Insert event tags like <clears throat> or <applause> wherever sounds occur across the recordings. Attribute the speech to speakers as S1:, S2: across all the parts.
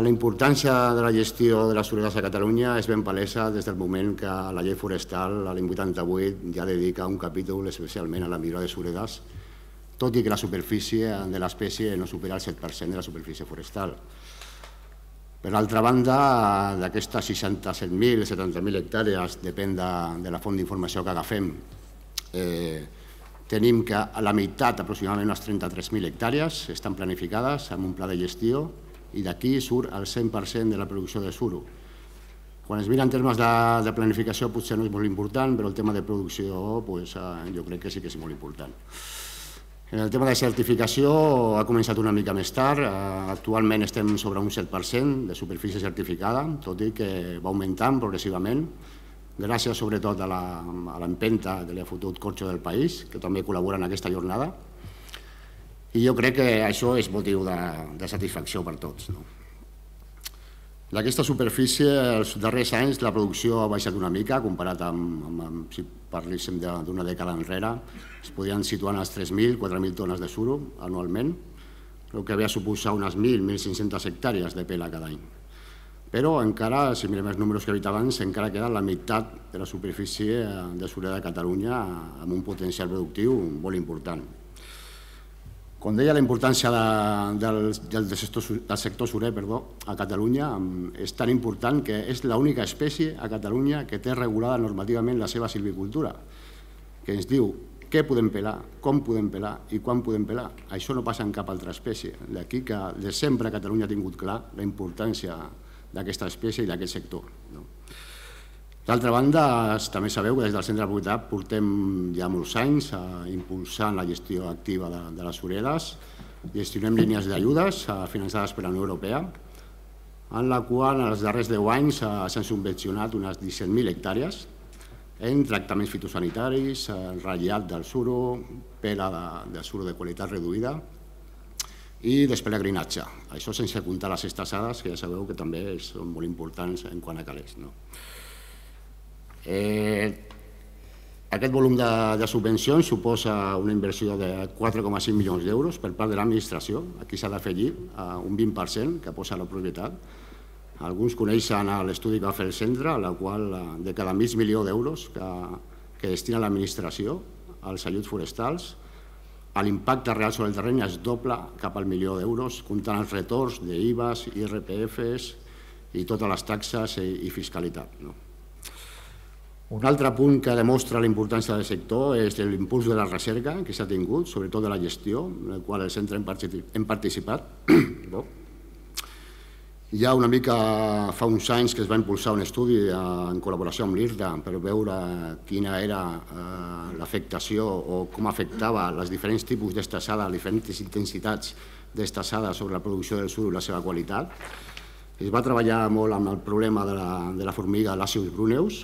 S1: La importància de la gestió de les olives a Catalunya és ben palesa des del moment que la llei forestal, a l'any 88, ja dedica un capítol especialment a la millora de soledes, tot i que la superfície de l'espècie no supera el 7% de la superfície forestal. Per altra banda, d'aquestes 67.000, 70.000 hectàrees, depèn de, de la font d'informació que agafem, eh, tenim que la meitat, aproximadament unes 33.000 hectàrees, estan planificades amb un pla de gestió, i d'aquí surt el 100% de la producció de suro. Quan es mira en termes de, de planificació potser no és molt important, però el tema de producció pues, eh, jo crec que sí que és molt important. En El tema de certificació ha començat una mica més tard. Eh, actualment estem sobre un 7% de superfície certificada, tot i que va augmentant progressivament, gràcies sobretot a l'empenta que li ha fotut Corxo del País, que també col·labora en aquesta jornada. I jo crec que això és motiu de, de satisfacció per tots. No? D'aquesta superfície, els darrers anys la producció ha baixat una mica, comparat amb, amb, amb si parléssim d'una dècada enrere, es podien situar en els 3.000, 4.000 tones de suro anualment, el que havia suposat unes 1.000, 1.500 hectàrees de pela cada any. Però encara, si mirem els números que he dit abans, encara queda la meitat de la superfície de sureda de Catalunya amb un potencial productiu molt important com deia, la importància de, del, del, sector, del sector surer perdó, a Catalunya mm, és tan important que és l'única espècie a Catalunya que té regulada normativament la seva silvicultura, que ens diu què podem pelar, com podem pelar i quan podem pelar. Això no passa en cap altra espècie. D'aquí que de sempre Catalunya ha tingut clar la importància d'aquesta espècie i d'aquest sector. No? D'altra banda, també sabeu que des del Centre de Propietat portem ja molts anys a eh, impulsant la gestió activa de, de les orelles. Gestionem línies d'ajudes eh, finançades per la Unió Europea, en la qual en els darrers 10 anys eh, s'han subvencionat unes 17.000 hectàrees en tractaments fitosanitaris, ratllat del suro, pela de, de suro de qualitat reduïda i despelegrinatge. Això sense comptar les estassades, que ja sabeu que també són molt importants en quant a calés. No? Eh, aquest volum de, de subvencions suposa una inversió de 4,5 milions d'euros per part de l'administració. Aquí s'ha d'afegir eh, un 20% que posa la propietat. Alguns coneixen l'estudi que va fer el centre, la qual eh, de cada mig milió d'euros que, que destina l'administració als ajuts forestals, l'impacte real sobre el terreny es doble cap al milió d'euros, comptant els retors d'IVAs, IRPFs i totes les taxes i, i fiscalitat. No? Un altre punt que demostra la importància del sector és l'impuls de la recerca que s'ha tingut, sobretot de la gestió, en la qual el centre hem participat. Ja <clears throat> una mica fa uns anys que es va impulsar un estudi eh, en col·laboració amb l'IRDA per veure quina era eh, l'afectació o com afectava els diferents tipus d'estressada, les diferents intensitats d'estressada sobre la producció del suro i la seva qualitat. Es va treballar molt amb el problema de la, de la formiga Lasius bruneus,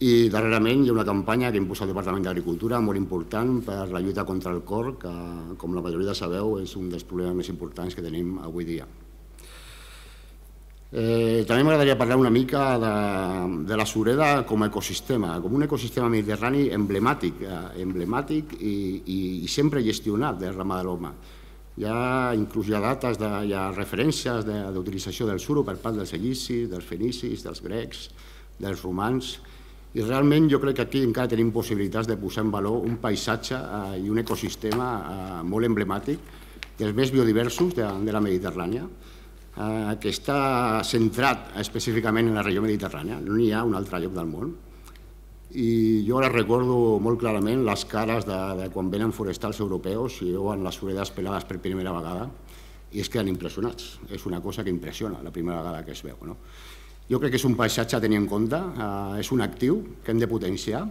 S1: i darrerament hi ha una campanya que impulsa el Departament d'Agricultura molt important per la lluita contra el cor, que com la majoria sabeu és un dels problemes més importants que tenim avui dia. Eh, també m'agradaria parlar una mica de, de la sureda com a ecosistema, com un ecosistema mediterrani emblemàtic, eh, emblemàtic i, i, i sempre gestionat del ramà de l'home. Hi ha inclús hi ha dates, de, hi ha referències d'utilització de, del suro per part dels egipcis, dels fenicis, dels grecs, dels romans, i realment jo crec que aquí encara tenim possibilitats de posar en valor un paisatge eh, i un ecosistema eh, molt emblemàtic, dels més biodiversos de, la Mediterrània, eh, que està centrat específicament en la regió mediterrània, no n'hi ha un altre lloc del món. I jo ara recordo molt clarament les cares de, de quan venen forestals europeus i veuen les soledes pelades per primera vegada i es queden impressionats. És una cosa que impressiona la primera vegada que es veu. No? Jo crec que és un paisatge a tenir en compte, eh, és un actiu que hem de potenciar,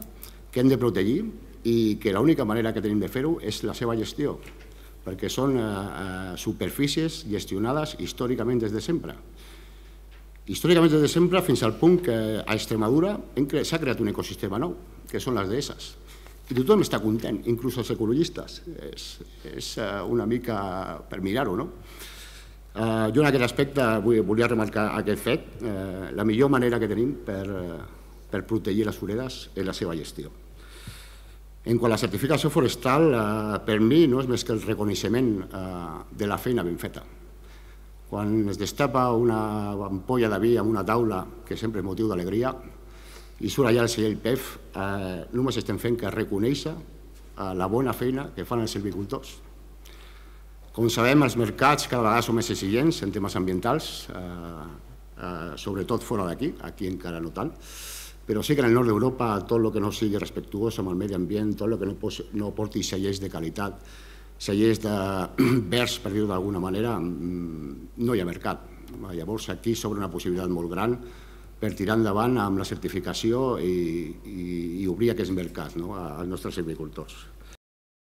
S1: que hem de protegir i que l'única manera que tenim de fer-ho és la seva gestió, perquè són eh, eh, superfícies gestionades històricament des de sempre. Històricament des de sempre fins al punt que a Extremadura s'ha creat un ecosistema nou, que són les deesses. I tothom està content, inclús els ecologistes. És, és una mica per mirar-ho, no? Eh, jo en aquest aspecte vull, volia remarcar aquest fet. Eh, la millor manera que tenim per, eh, per protegir les suredes és la seva gestió. En quant a la certificació forestal, eh, per mi no és més que el reconeixement eh, de la feina ben feta. Quan es destapa una ampolla de vi en una taula, que sempre és motiu d'alegria, i surt allà el segell PEF, eh, només estem fent que reconeixer eh, la bona feina que fan els silvicultors com sabem, els mercats cada vegada són més exigents en temes ambientals, eh, eh, sobretot fora d'aquí, aquí encara no tant, però sí que en el nord d'Europa tot el que no sigui respectuós amb el medi ambient, tot el que no, no porti cellers de qualitat, cellers de <clears throat> vers, per dir-ho d'alguna manera, mm, no hi ha mercat. Llavors aquí s'obre una possibilitat molt gran per tirar endavant amb la certificació i, i, obrir aquest mercat no? als nostres agricultors.